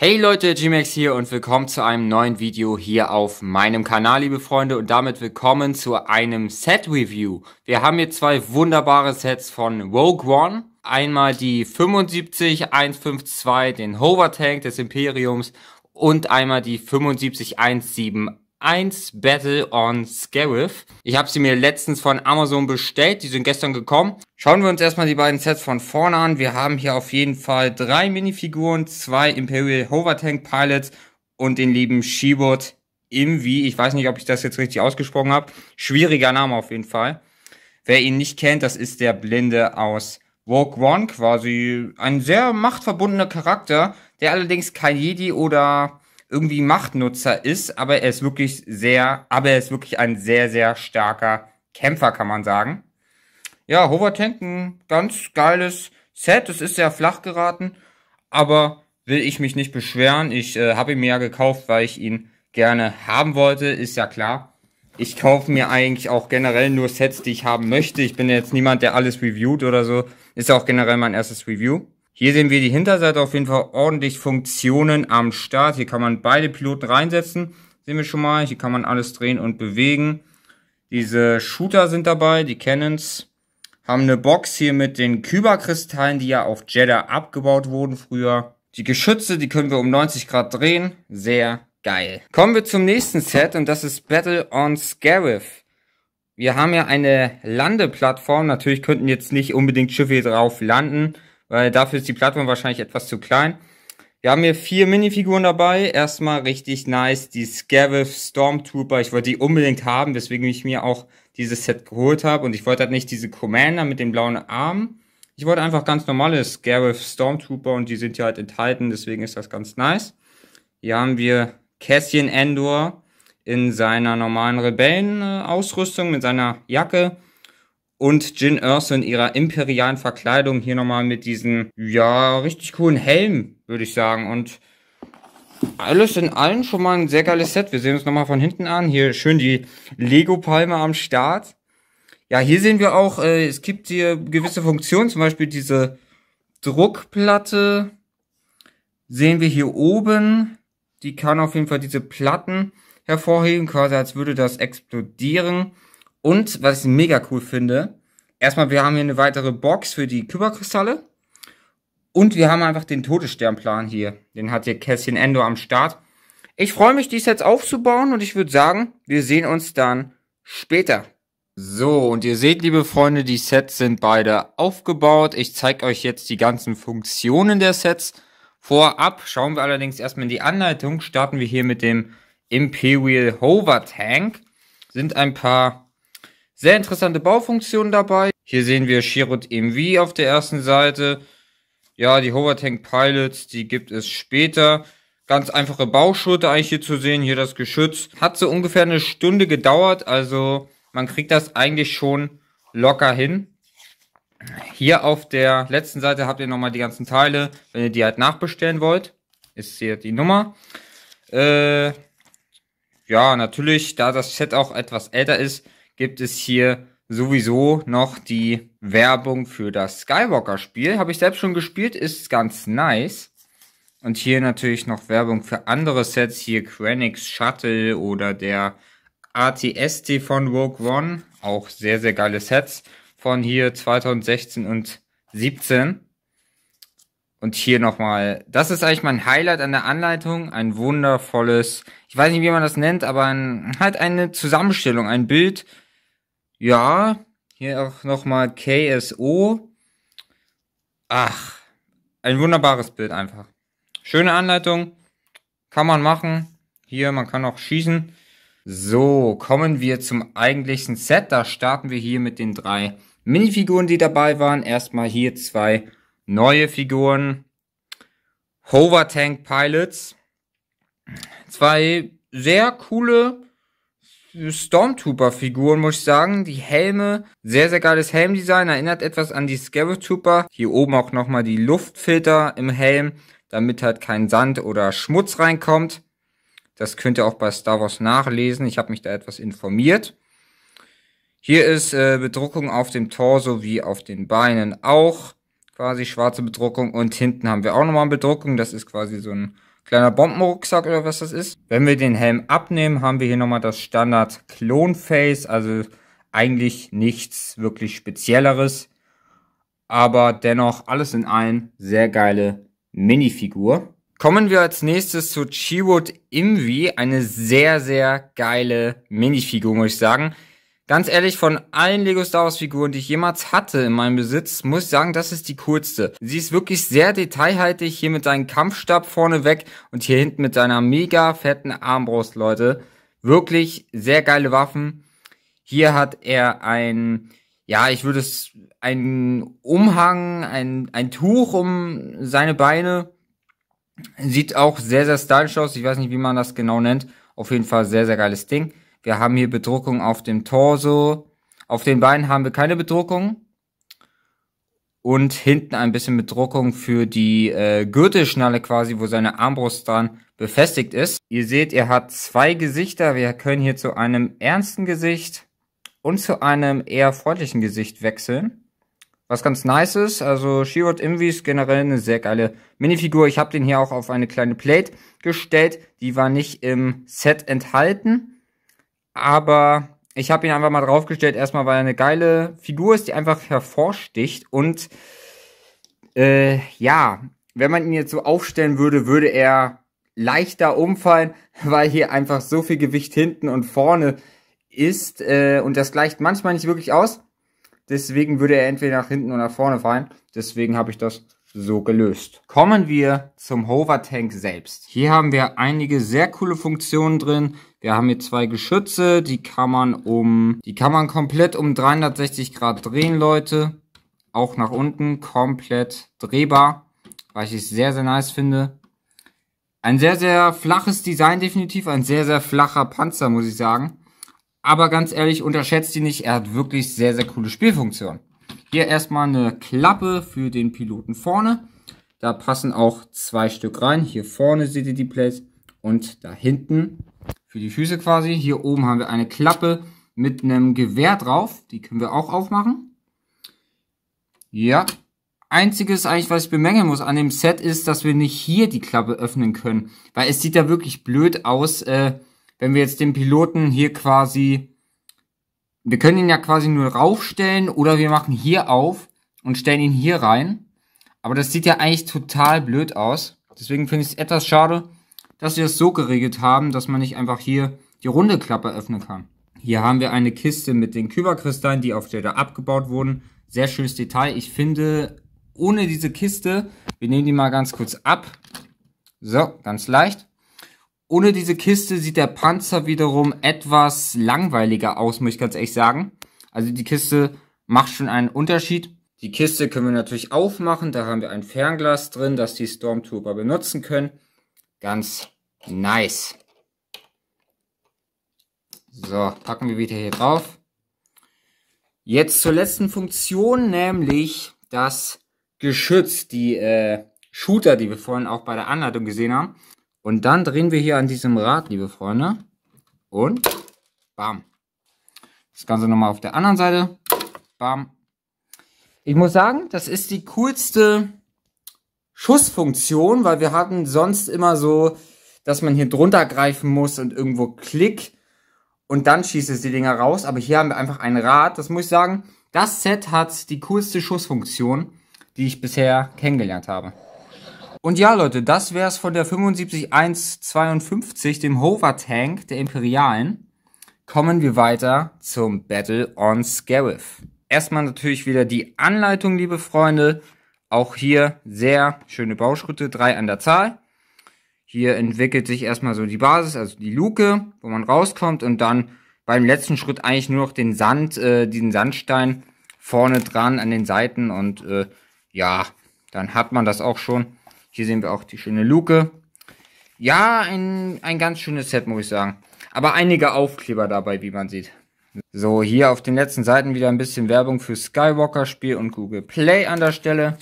Hey Leute, Gmax hier und willkommen zu einem neuen Video hier auf meinem Kanal, liebe Freunde und damit willkommen zu einem Set-Review. Wir haben hier zwei wunderbare Sets von Rogue One, einmal die 75152, den Hover Tank des Imperiums und einmal die 75178 1 Battle on Scarif. Ich habe sie mir letztens von Amazon bestellt, die sind gestern gekommen. Schauen wir uns erstmal die beiden Sets von vorne an. Wir haben hier auf jeden Fall drei Minifiguren, zwei Imperial Hover Tank Pilots und den lieben Shibot Imvi. Ich weiß nicht, ob ich das jetzt richtig ausgesprochen habe. Schwieriger Name auf jeden Fall. Wer ihn nicht kennt, das ist der Blinde aus Walk One quasi. Ein sehr machtverbundener Charakter, der allerdings kein Jedi oder irgendwie Machtnutzer ist, aber er ist wirklich sehr, aber er ist wirklich ein sehr, sehr starker Kämpfer, kann man sagen. Ja, Howard Tank, ganz geiles Set. Es ist sehr flach geraten, aber will ich mich nicht beschweren. Ich äh, habe ihn mir ja gekauft, weil ich ihn gerne haben wollte, ist ja klar. Ich kaufe mir eigentlich auch generell nur Sets, die ich haben möchte. Ich bin jetzt niemand, der alles reviewt oder so. Ist ja auch generell mein erstes Review. Hier sehen wir die Hinterseite auf jeden Fall ordentlich Funktionen am Start. Hier kann man beide Piloten reinsetzen. Sehen wir schon mal. Hier kann man alles drehen und bewegen. Diese Shooter sind dabei, die Cannons. Haben eine Box hier mit den Kyberkristallen, die ja auf Jeddah abgebaut wurden früher. Die Geschütze, die können wir um 90 Grad drehen. Sehr geil. Kommen wir zum nächsten Set und das ist Battle on Scarif. Wir haben ja eine Landeplattform. Natürlich könnten jetzt nicht unbedingt Schiffe hier drauf landen weil dafür ist die Plattform wahrscheinlich etwas zu klein. Wir haben hier vier Minifiguren dabei. Erstmal richtig nice die Scarif Stormtrooper. Ich wollte die unbedingt haben, weswegen ich mir auch dieses Set geholt habe. Und ich wollte halt nicht diese Commander mit den blauen Armen. Ich wollte einfach ganz normale Scarif Stormtrooper und die sind hier halt enthalten. Deswegen ist das ganz nice. Hier haben wir Cassian Endor in seiner normalen Rebellenausrüstung mit seiner Jacke und Jin Erso in ihrer imperialen Verkleidung hier nochmal mit diesem, ja, richtig coolen Helm, würde ich sagen. Und alles in allem schon mal ein sehr geiles Set. Wir sehen uns nochmal von hinten an. Hier schön die Lego-Palme am Start. Ja, hier sehen wir auch, äh, es gibt hier gewisse Funktionen, zum Beispiel diese Druckplatte sehen wir hier oben. Die kann auf jeden Fall diese Platten hervorheben, quasi als würde das explodieren. Und was ich mega cool finde, erstmal, wir haben hier eine weitere Box für die Kyberkristalle. Und wir haben einfach den Todessternplan hier. Den hat hier Kässchen Endo am Start. Ich freue mich, die Sets aufzubauen und ich würde sagen, wir sehen uns dann später. So, und ihr seht, liebe Freunde, die Sets sind beide aufgebaut. Ich zeige euch jetzt die ganzen Funktionen der Sets. Vorab schauen wir allerdings erstmal in die Anleitung. Starten wir hier mit dem Imperial Hover Tank. Sind ein paar sehr interessante Baufunktionen dabei. Hier sehen wir Shirut MV auf der ersten Seite. Ja, die Hover Tank Pilots, die gibt es später. Ganz einfache Bauschritte eigentlich hier zu sehen, hier das Geschütz. Hat so ungefähr eine Stunde gedauert, also man kriegt das eigentlich schon locker hin. Hier auf der letzten Seite habt ihr nochmal die ganzen Teile, wenn ihr die halt nachbestellen wollt. Ist hier die Nummer. Äh, ja, natürlich, da das Set auch etwas älter ist, gibt es hier sowieso noch die Werbung für das Skywalker-Spiel. Habe ich selbst schon gespielt, ist ganz nice. Und hier natürlich noch Werbung für andere Sets, hier Krennic's Shuttle oder der ATST von Rogue One. Auch sehr, sehr geile Sets von hier 2016 und 17. Und hier nochmal, das ist eigentlich mein Highlight an der Anleitung, ein wundervolles, ich weiß nicht, wie man das nennt, aber ein, halt eine Zusammenstellung, ein Bild ja, hier auch nochmal KSO. Ach, ein wunderbares Bild einfach. Schöne Anleitung, kann man machen. Hier, man kann auch schießen. So, kommen wir zum eigentlichen Set. Da starten wir hier mit den drei Minifiguren, die dabei waren. Erstmal hier zwei neue Figuren. Hover Tank Pilots. Zwei sehr coole Stormtrooper-Figuren, muss ich sagen. Die Helme, sehr, sehr geiles Helmdesign, erinnert etwas an die Scarab Trooper. Hier oben auch nochmal die Luftfilter im Helm, damit halt kein Sand oder Schmutz reinkommt. Das könnt ihr auch bei Star Wars nachlesen. Ich habe mich da etwas informiert. Hier ist äh, Bedruckung auf dem Torso wie auf den Beinen auch. Quasi schwarze Bedruckung. Und hinten haben wir auch nochmal Bedruckung. Das ist quasi so ein kleiner Bombenrucksack oder was das ist. Wenn wir den Helm abnehmen, haben wir hier nochmal das Standard Clone Face, also eigentlich nichts wirklich Spezielleres. Aber dennoch alles in allem sehr geile Minifigur. Kommen wir als nächstes zu Chiwood Imvi, eine sehr, sehr geile Minifigur, muss ich sagen. Ganz ehrlich, von allen Lego Star Wars Figuren, die ich jemals hatte in meinem Besitz, muss ich sagen, das ist die coolste. Sie ist wirklich sehr detailhaltig, hier mit seinem Kampfstab vorne weg und hier hinten mit seiner mega fetten Armbrust, Leute. Wirklich sehr geile Waffen. Hier hat er ein, ja, ich würde es, ein Umhang, ein, ein Tuch um seine Beine. Sieht auch sehr, sehr stylisch aus. Ich weiß nicht, wie man das genau nennt. Auf jeden Fall sehr, sehr geiles Ding. Wir haben hier Bedruckung auf dem Torso. Auf den Beinen haben wir keine Bedruckung. Und hinten ein bisschen Bedruckung für die äh, Gürtelschnalle quasi, wo seine Armbrust dran befestigt ist. Ihr seht, er hat zwei Gesichter. Wir können hier zu einem ernsten Gesicht und zu einem eher freundlichen Gesicht wechseln. Was ganz nice ist, also Shirot Imvi ist generell eine sehr geile Minifigur. Ich habe den hier auch auf eine kleine Plate gestellt. Die war nicht im Set enthalten aber ich habe ihn einfach mal draufgestellt, erstmal, weil er eine geile Figur ist, die einfach hervorsticht. Und äh, ja, wenn man ihn jetzt so aufstellen würde, würde er leichter umfallen, weil hier einfach so viel Gewicht hinten und vorne ist. Äh, und das gleicht manchmal nicht wirklich aus. Deswegen würde er entweder nach hinten oder nach vorne fallen. Deswegen habe ich das so gelöst. Kommen wir zum Hover Tank selbst. Hier haben wir einige sehr coole Funktionen drin. Wir haben hier zwei Geschütze, die kann man um, die kann man komplett um 360 Grad drehen, Leute. Auch nach unten, komplett drehbar, was ich sehr, sehr nice finde. Ein sehr, sehr flaches Design definitiv, ein sehr, sehr flacher Panzer, muss ich sagen. Aber ganz ehrlich, unterschätzt ihn nicht, er hat wirklich sehr, sehr coole Spielfunktionen. Hier erstmal eine Klappe für den Piloten vorne. Da passen auch zwei Stück rein. Hier vorne seht ihr die Plates und da hinten für die Füße quasi. Hier oben haben wir eine Klappe mit einem Gewehr drauf. Die können wir auch aufmachen. Ja. Einziges eigentlich, was ich bemängeln muss an dem Set ist, dass wir nicht hier die Klappe öffnen können. Weil es sieht da wirklich blöd aus, äh, wenn wir jetzt den Piloten hier quasi wir können ihn ja quasi nur raufstellen oder wir machen hier auf und stellen ihn hier rein. Aber das sieht ja eigentlich total blöd aus. Deswegen finde ich es etwas schade, dass wir das so geregelt haben, dass man nicht einfach hier die runde Klappe öffnen kann. Hier haben wir eine Kiste mit den Kyberkristallen, die auf der da abgebaut wurden. Sehr schönes Detail. Ich finde, ohne diese Kiste, wir nehmen die mal ganz kurz ab. So, ganz leicht. Ohne diese Kiste sieht der Panzer wiederum etwas langweiliger aus, muss ich ganz ehrlich sagen. Also die Kiste macht schon einen Unterschied. Die Kiste können wir natürlich aufmachen. Da haben wir ein Fernglas drin, das die Stormtrooper benutzen können. Ganz nice. So, packen wir wieder hier drauf. Jetzt zur letzten Funktion, nämlich das Geschütz, die äh, Shooter, die wir vorhin auch bei der Anleitung gesehen haben. Und dann drehen wir hier an diesem Rad, liebe Freunde. Und bam. Das Ganze nochmal auf der anderen Seite. Bam. Ich muss sagen, das ist die coolste Schussfunktion, weil wir hatten sonst immer so, dass man hier drunter greifen muss und irgendwo klick und dann schießt es die Dinger raus. Aber hier haben wir einfach ein Rad. Das muss ich sagen, das Set hat die coolste Schussfunktion, die ich bisher kennengelernt habe. Und ja, Leute, das wär's von der 75.152, dem Hover-Tank der Imperialen. Kommen wir weiter zum Battle on Scarif. Erstmal natürlich wieder die Anleitung, liebe Freunde. Auch hier sehr schöne Bauschritte, drei an der Zahl. Hier entwickelt sich erstmal so die Basis, also die Luke, wo man rauskommt und dann beim letzten Schritt eigentlich nur noch den Sand, äh, diesen Sandstein vorne dran an den Seiten und äh, ja, dann hat man das auch schon. Hier sehen wir auch die schöne Luke. Ja, ein, ein ganz schönes Set, muss ich sagen. Aber einige Aufkleber dabei, wie man sieht. So, hier auf den letzten Seiten wieder ein bisschen Werbung für Skywalker-Spiel und Google Play an der Stelle.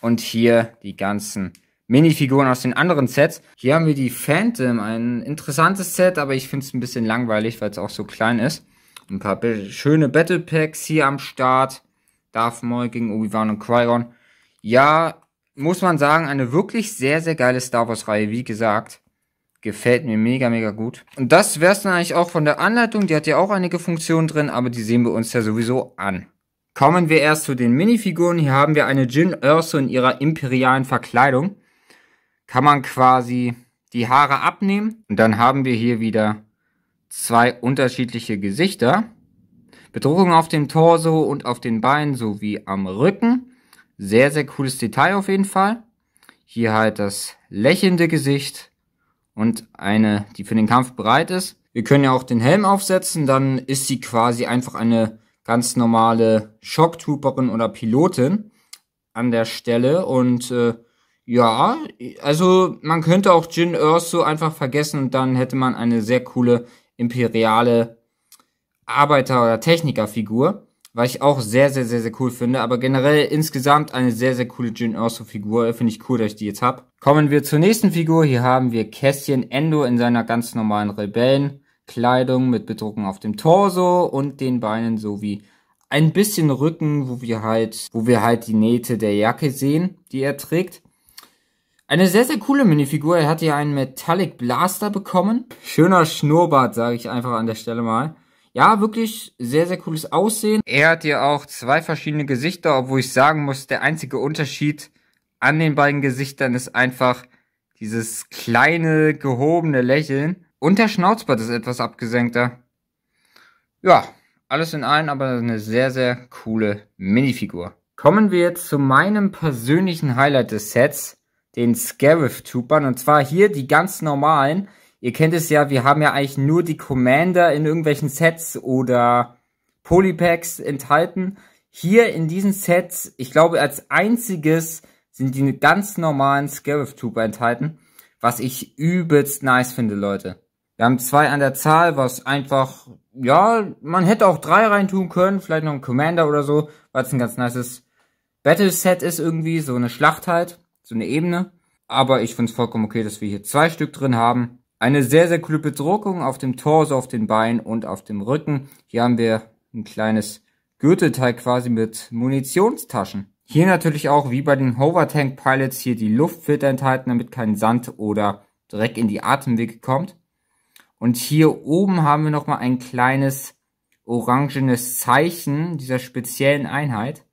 Und hier die ganzen Minifiguren aus den anderen Sets. Hier haben wir die Phantom, ein interessantes Set, aber ich finde es ein bisschen langweilig, weil es auch so klein ist. Ein paar schöne Battle Packs hier am Start. Darth Maul gegen Obi-Wan und Qui-Gon. Ja, muss man sagen, eine wirklich sehr, sehr geile Star Wars-Reihe, wie gesagt. Gefällt mir mega, mega gut. Und das wär's dann eigentlich auch von der Anleitung. Die hat ja auch einige Funktionen drin, aber die sehen wir uns ja sowieso an. Kommen wir erst zu den Minifiguren. Hier haben wir eine Jin Erso in ihrer imperialen Verkleidung. Kann man quasi die Haare abnehmen. Und dann haben wir hier wieder zwei unterschiedliche Gesichter. Bedruckung auf dem Torso und auf den Beinen sowie am Rücken. Sehr, sehr cooles Detail auf jeden Fall. Hier halt das lächelnde Gesicht und eine, die für den Kampf bereit ist. Wir können ja auch den Helm aufsetzen, dann ist sie quasi einfach eine ganz normale Schocktrooperin oder Pilotin an der Stelle und äh, ja, also man könnte auch Jin Erso einfach vergessen und dann hätte man eine sehr coole imperiale Arbeiter- oder Technikerfigur was ich auch sehr, sehr, sehr, sehr cool finde. Aber generell insgesamt eine sehr, sehr coole Jin Erso-Figur. Finde ich cool, dass ich die jetzt hab. Kommen wir zur nächsten Figur. Hier haben wir Kästchen Endo in seiner ganz normalen Rebellenkleidung mit Bedrucken auf dem Torso und den Beinen sowie ein bisschen Rücken, wo wir halt, wo wir halt die Nähte der Jacke sehen, die er trägt. Eine sehr, sehr coole Minifigur. Er hat hier einen Metallic Blaster bekommen. Schöner Schnurrbart, sage ich einfach an der Stelle mal ja, wirklich sehr, sehr cooles Aussehen. Er hat ja auch zwei verschiedene Gesichter, obwohl ich sagen muss, der einzige Unterschied an den beiden Gesichtern ist einfach dieses kleine, gehobene Lächeln. Und der Schnauzbart ist etwas abgesenkter. Ja, alles in allem aber eine sehr, sehr coole Minifigur. Kommen wir jetzt zu meinem persönlichen Highlight des Sets, den Scarif Troopern. Und zwar hier die ganz normalen. Ihr kennt es ja, wir haben ja eigentlich nur die Commander in irgendwelchen Sets oder Polypacks enthalten. Hier in diesen Sets, ich glaube als einziges sind die ganz normalen Scarif Trooper enthalten, was ich übelst nice finde, Leute. Wir haben zwei an der Zahl, was einfach, ja, man hätte auch drei reintun können, vielleicht noch ein Commander oder so, weil es ein ganz nices Battle-Set ist irgendwie, so eine Schlacht halt, so eine Ebene. Aber ich finde es vollkommen okay, dass wir hier zwei Stück drin haben. Eine sehr, sehr coole Bedruckung auf dem Torso, auf den Beinen und auf dem Rücken. Hier haben wir ein kleines Gürtelteil quasi mit Munitionstaschen. Hier natürlich auch wie bei den Hover Tank Pilots hier die Luftfilter enthalten, damit kein Sand oder Dreck in die Atemwege kommt. Und hier oben haben wir nochmal ein kleines orangenes Zeichen dieser speziellen Einheit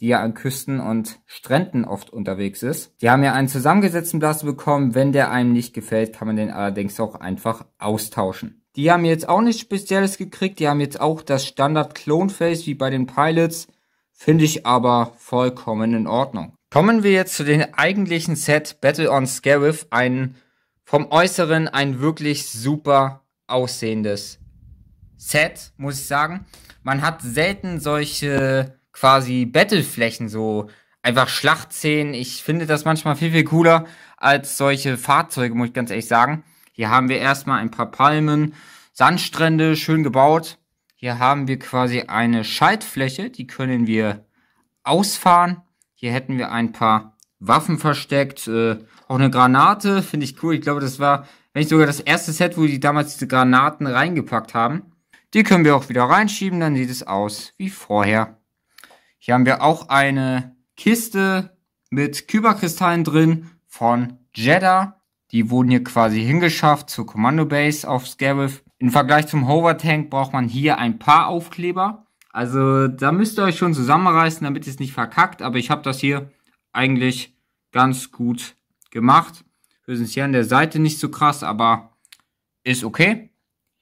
die ja an Küsten und Stränden oft unterwegs ist. Die haben ja einen zusammengesetzten Blaster bekommen. Wenn der einem nicht gefällt, kann man den allerdings auch einfach austauschen. Die haben jetzt auch nichts Spezielles gekriegt. Die haben jetzt auch das Standard Clone Face wie bei den Pilots. Finde ich aber vollkommen in Ordnung. Kommen wir jetzt zu den eigentlichen Set Battle on Scarif. Ein vom Äußeren ein wirklich super aussehendes Set, muss ich sagen. Man hat selten solche quasi Battleflächen, so einfach Schlachtszenen. Ich finde das manchmal viel, viel cooler als solche Fahrzeuge, muss ich ganz ehrlich sagen. Hier haben wir erstmal ein paar Palmen, Sandstrände, schön gebaut. Hier haben wir quasi eine Schaltfläche, die können wir ausfahren. Hier hätten wir ein paar Waffen versteckt, äh, auch eine Granate, finde ich cool. Ich glaube, das war, wenn ich sogar das erste Set, wo die damals diese Granaten reingepackt haben. Die können wir auch wieder reinschieben, dann sieht es aus wie vorher. Hier haben wir auch eine Kiste mit Kyberkristallen drin von Jeddah. Die wurden hier quasi hingeschafft zur Kommando Base auf Scarif. Im Vergleich zum Hover Tank braucht man hier ein paar Aufkleber. Also da müsst ihr euch schon zusammenreißen, damit es nicht verkackt. Aber ich habe das hier eigentlich ganz gut gemacht. Wir sind hier an der Seite nicht so krass, aber ist okay.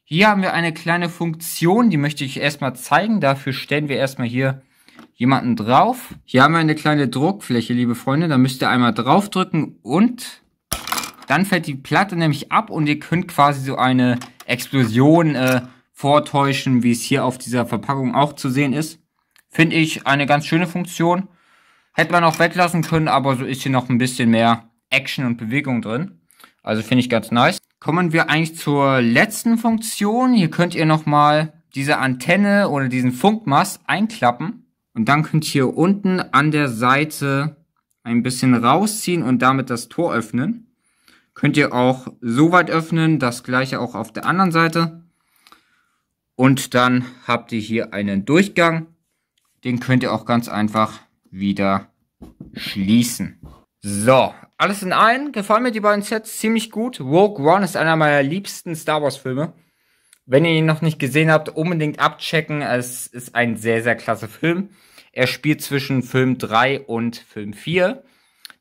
Hier haben wir eine kleine Funktion, die möchte ich erstmal zeigen. Dafür stellen wir erstmal hier jemanden drauf. Hier haben wir eine kleine Druckfläche, liebe Freunde. Da müsst ihr einmal draufdrücken und dann fällt die Platte nämlich ab und ihr könnt quasi so eine Explosion äh, vortäuschen, wie es hier auf dieser Verpackung auch zu sehen ist. Finde ich eine ganz schöne Funktion. Hätte man auch weglassen können, aber so ist hier noch ein bisschen mehr Action und Bewegung drin. Also finde ich ganz nice. Kommen wir eigentlich zur letzten Funktion. Hier könnt ihr nochmal diese Antenne oder diesen Funkmast einklappen. Und dann könnt ihr unten an der Seite ein bisschen rausziehen und damit das Tor öffnen. Könnt ihr auch so weit öffnen, das gleiche auch auf der anderen Seite. Und dann habt ihr hier einen Durchgang. Den könnt ihr auch ganz einfach wieder schließen. So, alles in allem gefallen mir die beiden Sets ziemlich gut. Rogue One ist einer meiner liebsten Star Wars Filme. Wenn ihr ihn noch nicht gesehen habt, unbedingt abchecken. Es ist ein sehr, sehr klasse Film. Er spielt zwischen Film 3 und Film 4.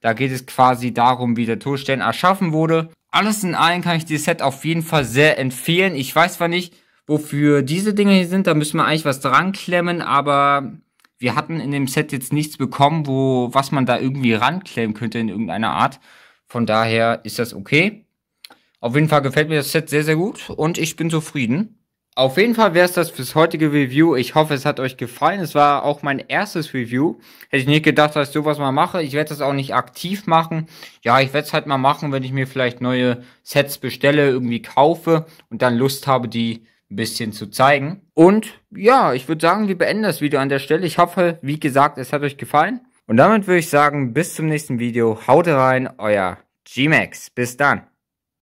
Da geht es quasi darum, wie der Todstern erschaffen wurde. Alles in allem kann ich dieses Set auf jeden Fall sehr empfehlen. Ich weiß zwar nicht, wofür diese Dinge hier sind, da müssen wir eigentlich was dran klemmen, aber wir hatten in dem Set jetzt nichts bekommen, wo, was man da irgendwie ranklemmen könnte in irgendeiner Art. Von daher ist das okay. Auf jeden Fall gefällt mir das Set sehr, sehr gut und ich bin zufrieden. Auf jeden Fall wäre es das fürs heutige Review. Ich hoffe, es hat euch gefallen. Es war auch mein erstes Review. Hätte ich nicht gedacht, dass ich sowas mal mache. Ich werde das auch nicht aktiv machen. Ja, ich werde es halt mal machen, wenn ich mir vielleicht neue Sets bestelle, irgendwie kaufe und dann Lust habe, die ein bisschen zu zeigen. Und ja, ich würde sagen, wir beenden das Video an der Stelle. Ich hoffe, wie gesagt, es hat euch gefallen. Und damit würde ich sagen, bis zum nächsten Video. Haut rein, euer G-Max. Bis dann.